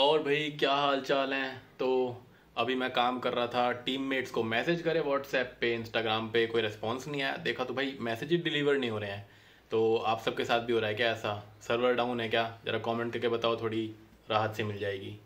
और भाई क्या हाल चाल हैं तो अभी मैं काम कर रहा था टीममेट्स को मैसेज करे व्हाट्सएप पे इंस्टाग्राम पे कोई रिस्पॉन्स नहीं आया देखा तो भाई मैसेज ही डिलीवर नहीं हो रहे हैं तो आप सबके साथ भी हो रहा है क्या ऐसा सर्वर डाउन है क्या ज़रा कमेंट करके बताओ थोड़ी राहत से मिल जाएगी